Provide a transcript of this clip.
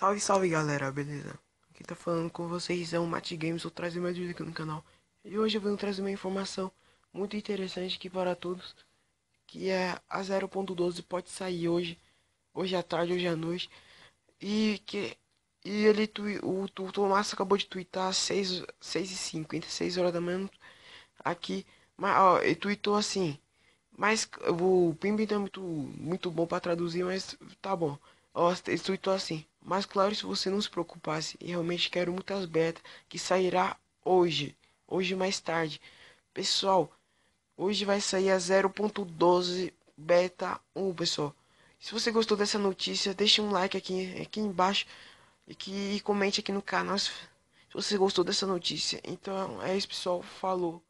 Salve, salve galera, beleza? Aqui tá falando com vocês é o Mate Games, eu trazer mais vídeo aqui no canal. E hoje eu venho trazer uma informação muito interessante aqui para todos, que é a 0.12 pode sair hoje, hoje à tarde, hoje à noite. E que e ele o, o Tomás acabou de twittar às 6, 6 e 5, 6 horas da manhã aqui, mas ó, ele tweetou assim, mas o Pimba é tá muito, muito bom para traduzir, mas tá bom. Ó, ele tweetou assim. Mas claro, se você não se preocupasse, e realmente quero muitas betas que sairá hoje, hoje mais tarde. Pessoal, hoje vai sair a 0.12 beta 1, pessoal. Se você gostou dessa notícia, deixe um like aqui, aqui embaixo e que e comente aqui no canal se você gostou dessa notícia. Então é isso, pessoal. Falou.